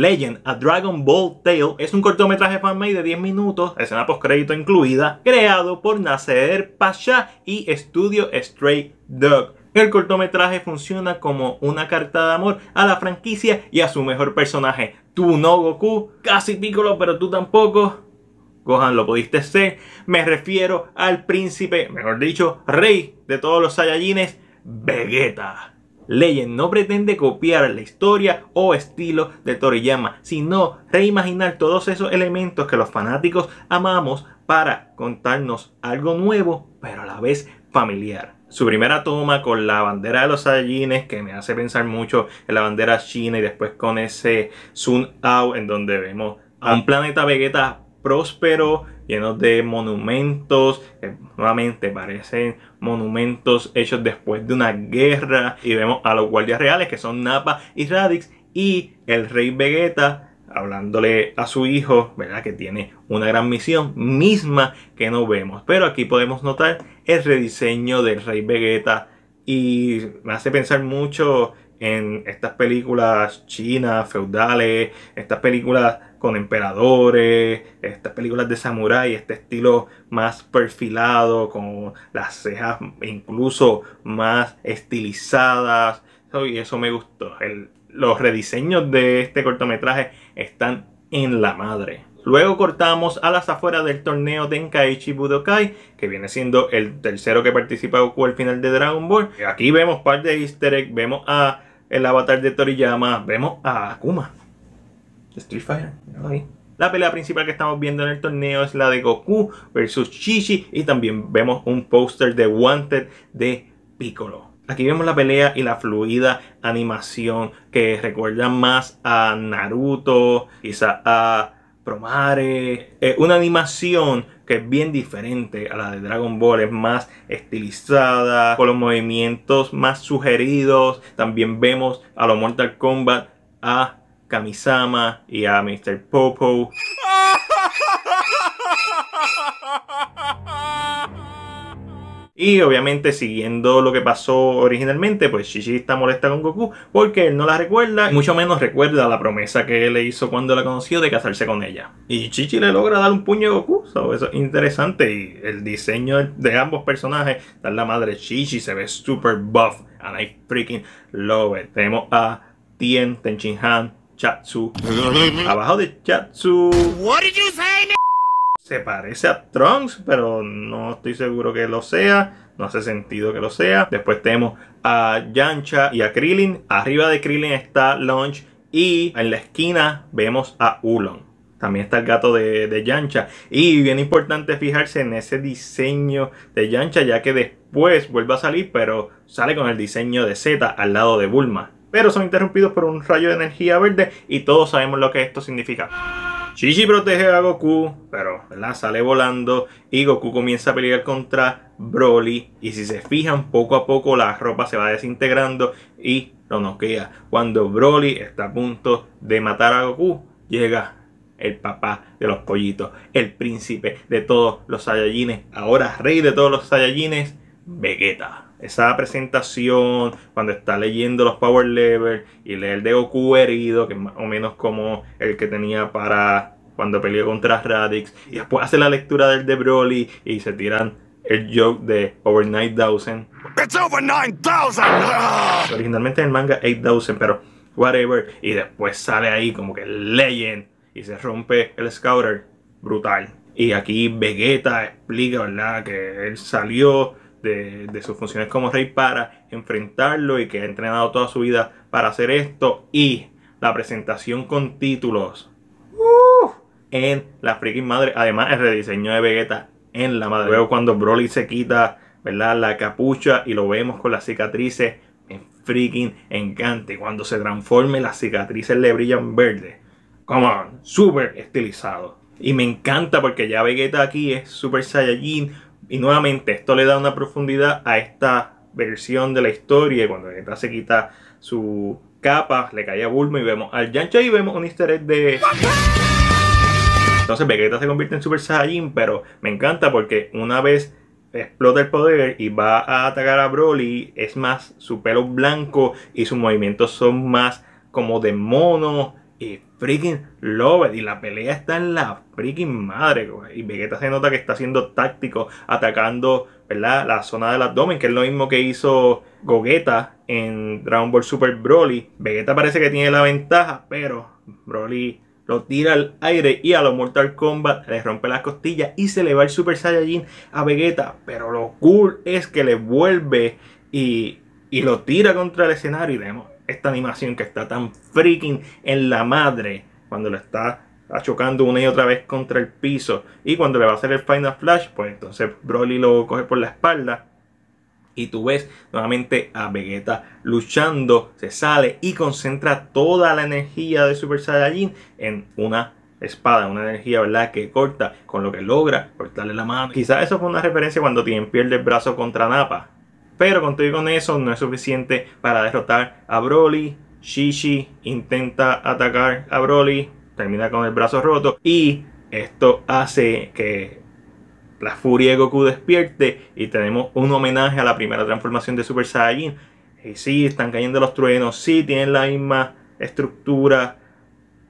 Legend, A Dragon Ball Tale, es un cortometraje fanmade de 10 minutos, escena postcrédito incluida, creado por Nacer Pasha y Estudio Stray Dog. El cortometraje funciona como una carta de amor a la franquicia y a su mejor personaje. Tú no, Goku, casi Piccolo, pero tú tampoco. Gohan lo pudiste ser. Me refiero al príncipe, mejor dicho, rey de todos los Saiyajines, Vegeta. Leyen no pretende copiar la historia o estilo de Toriyama, sino reimaginar todos esos elementos que los fanáticos amamos para contarnos algo nuevo, pero a la vez familiar. Su primera toma con la bandera de los Saiyajines, que me hace pensar mucho en la bandera china, y después con ese zoom out en donde vemos a un ah. planeta Vegeta próspero, llenos de monumentos, nuevamente parecen monumentos hechos después de una guerra y vemos a los guardias reales que son Napa y Radix y el rey Vegeta hablándole a su hijo, ¿verdad? Que tiene una gran misión misma que no vemos. Pero aquí podemos notar el rediseño del rey Vegeta y me hace pensar mucho en estas películas chinas, feudales, estas películas con emperadores, estas películas de samurái, este estilo más perfilado, con las cejas incluso más estilizadas. Y eso me gustó. los rediseños de este cortometraje están en la madre. Luego cortamos a las afueras del torneo Tenkaichi Budokai, que viene siendo el tercero que participa Goku al final de Dragon Ball. Aquí vemos parte de easter egg, vemos a el avatar de Toriyama, vemos a Akuma. Street Fighter. La pelea principal que estamos viendo en el torneo es la de Goku versus Chichi y también vemos un póster de Wanted de Piccolo. Aquí vemos la pelea y la fluida animación que recuerda más a Naruto, quizá a Promare. Eh, una animación que es bien diferente a la de Dragon Ball, es más estilizada, con los movimientos más sugeridos. También vemos a los Mortal Kombat, a Kamisama y a Mr. Popo. Y obviamente siguiendo lo que pasó originalmente, pues Shishi está molesta con Goku porque él no la recuerda, y mucho menos recuerda la promesa que le hizo cuando la conoció de casarse con ella. Y Chichi le logra dar un puño a Goku, eso es interesante y el diseño de ambos personajes, la madre Chichi se ve super buff and I freaking love it. Tenemos a Tien Tenchin Chatsu. Abajo de Chatsu. Se parece a Trunks, pero no estoy seguro que lo sea. No hace sentido que lo sea. Después tenemos a Yancha y a Krillin. Arriba de Krillin está Launch. Y en la esquina vemos a Ulon. También está el gato de, de, Yancha. Y bien importante fijarse en ese diseño de Yancha, ya que después vuelve a salir, pero sale con el diseño de Z al lado de Bulma pero son interrumpidos por un rayo de energía verde y todos sabemos lo que esto significa. Chichi protege a Goku, pero la sale volando y Goku comienza a pelear contra Broly y si se fijan poco a poco la ropa se va desintegrando y lo noquea. Cuando Broly está a punto de matar a Goku, llega el papá de los pollitos, el príncipe de todos los Saiyajines, ahora rey de todos los Saiyajines, Vegeta esa presentación, cuando está leyendo los power Levels y lee el de Goku herido, que es más o menos como el que tenía para cuando peleó contra Radix, y después hace la lectura del de Broly y se tiran el joke de Over 9000. It's Originalmente en el manga 8000, pero whatever, y después sale ahí como que Legend y se rompe el Scouter, brutal. Y aquí Vegeta explica, ¿verdad? Que él salió de, sus funciones como rey para enfrentarlo y que ha entrenado toda su vida para hacer esto. Y la presentación con títulos uh. en la freaking madre. Además, el rediseño de Vegeta en la madre. Luego, cuando Broly se quita ¿verdad? la capucha y lo vemos con las cicatrices, en freaking encante. Cuando se transforme, las cicatrices le brillan verde. Come on, súper estilizado. Y me encanta porque ya Vegeta aquí es Super Saiyajin, y nuevamente esto le da una profundidad a esta versión de la historia. Cuando Vegeta se quita su capa, le cae a Bulma y vemos al Yancha y vemos un easter egg de... Entonces Vegeta se convierte en Super Saiyan, pero me encanta porque una vez explota el poder y va a atacar a Broly, es más, su pelo blanco y sus movimientos son más como de mono. Y freaking love Y la pelea está en la freaking madre, Y Vegeta se nota que está siendo táctico, atacando, ¿verdad? La zona del abdomen, que es lo mismo que hizo Gogeta en Dragon Ball Super Broly. Vegeta parece que tiene la ventaja, pero Broly lo tira al aire y a lo Mortal Kombat le rompe las costillas y se le va el Super Saiyajin a Vegeta. Pero lo cool es que le vuelve y, lo tira contra el escenario y vemos esta animación que está tan freaking en la madre cuando lo está chocando una y otra vez contra el piso. Y cuando le va a hacer el Final Flash, pues entonces Broly lo coge por la espalda. Y tú ves nuevamente a Vegeta luchando, se sale y concentra toda la energía de Super Saiyajin en una espada, una energía, ¿verdad? Que corta, con lo que logra cortarle la mano. Quizás eso fue una referencia cuando tienen pierde el brazo contra Napa pero contigo con eso no es suficiente para derrotar a Broly. Shishi intenta atacar a Broly, termina con el brazo roto y esto hace que la furia de Goku despierte y tenemos un homenaje a la primera transformación de Super Saiyan. Y eh, sí, están cayendo los truenos, sí, tienen la misma estructura,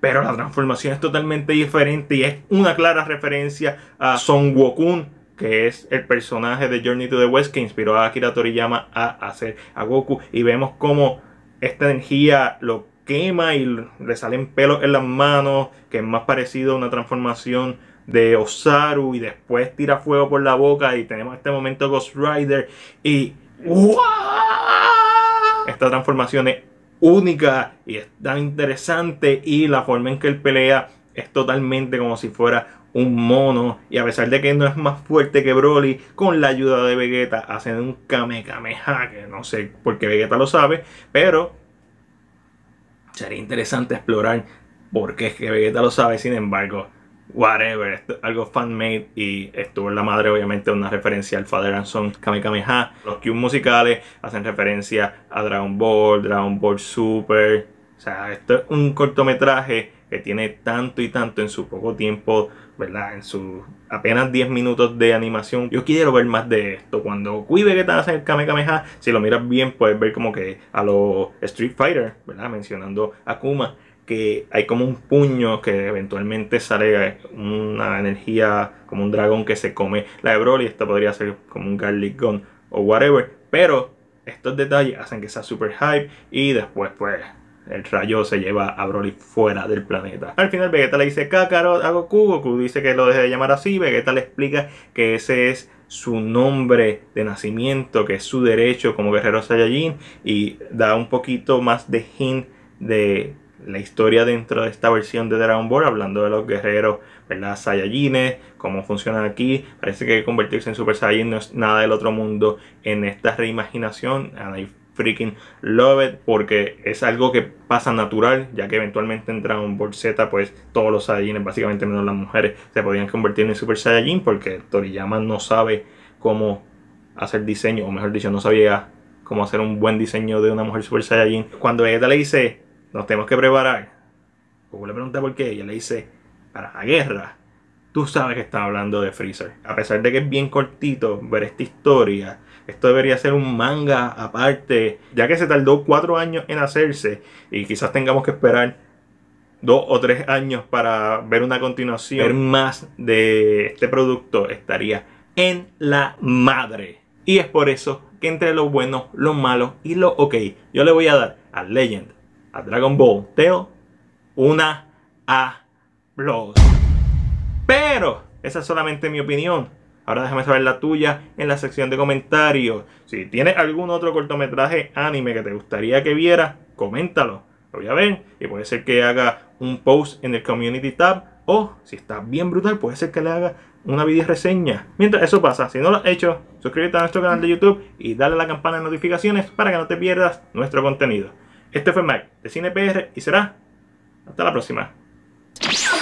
pero la transformación es totalmente diferente y es una clara referencia a Son Goku que es el personaje de Journey to the West que inspiró a Akira Toriyama a hacer a Goku. Y vemos cómo esta energía lo quema y le salen pelos en las manos, que es más parecido a una transformación de Osaru y después tira fuego por la boca y tenemos este momento Ghost Rider y esta transformación es única y es tan interesante y la forma en que él pelea es totalmente como si fuera un mono. Y a pesar de que no es más fuerte que Broly, con la ayuda de Vegeta hacen un Ha, que no sé por qué Vegeta lo sabe, pero sería interesante explorar por qué es que Vegeta lo sabe. Sin embargo, whatever, algo fan-made y estuvo en la madre, obviamente, una referencia al Father and Son Ha. Los cues musicales hacen referencia a Dragon Ball, Dragon Ball Super. O sea, esto es un cortometraje que tiene tanto y tanto en su poco tiempo ¿verdad? En sus apenas 10 minutos de animación. Yo quiero ver más de esto. Cuando Kui que está el Kamehameha. si lo miras bien, puedes ver como que a los Street Fighter, ¿verdad? Mencionando a Kuma, que hay como un puño que eventualmente sale eh, una energía como un dragón que se come la de Broly. Esto podría ser como un Garlic Gun o whatever. Pero estos detalles hacen que sea super hype y después pues el rayo se lleva a Broly fuera del planeta. Al final Vegeta le dice Kakarot a Goku, Goku dice que lo deje de llamar así, Vegeta le explica que ese es su nombre de nacimiento, que es su derecho como guerrero Saiyajin y da un poquito más de hint de la historia dentro de esta versión de Dragon Ball, hablando de los guerreros, ¿verdad? Saiyajines, cómo funcionan aquí. Parece que convertirse en Super Saiyajin no es nada del otro mundo en esta reimaginación freaking love it porque es algo que pasa natural, ya que eventualmente entra un bolseta pues todos los Saiyajines, básicamente menos las mujeres, se podían convertir en Super Saiyajin porque Toriyama no sabe cómo hacer diseño, o mejor dicho, no sabía cómo hacer un buen diseño de una mujer Super Saiyajin. Cuando ella le dice, nos tenemos que preparar, Goku le pregunta por qué, ella le dice, para la guerra tú sabes que están hablando de Freezer. A pesar de que es bien cortito ver esta historia, esto debería ser un manga aparte, ya que se tardó cuatro años en hacerse y quizás tengamos que esperar dos o tres años para ver una continuación. Ver más de este producto estaría en la madre. Y es por eso que entre lo bueno, los malos y lo ok, yo le voy a dar a Legend, a Dragon Ball Teo, una A. Blood. Pero esa es solamente mi opinión. Ahora déjame saber la tuya en la sección de comentarios. Si tienes algún otro cortometraje anime que te gustaría que viera, coméntalo. Lo voy a ver y puede ser que haga un post en el Community Tab o si está bien brutal puede ser que le haga una video reseña. Mientras eso pasa, si no lo has hecho, suscríbete a nuestro canal de YouTube y dale a la campana de notificaciones para que no te pierdas nuestro contenido. Este fue Mike de CinePR y será hasta la próxima.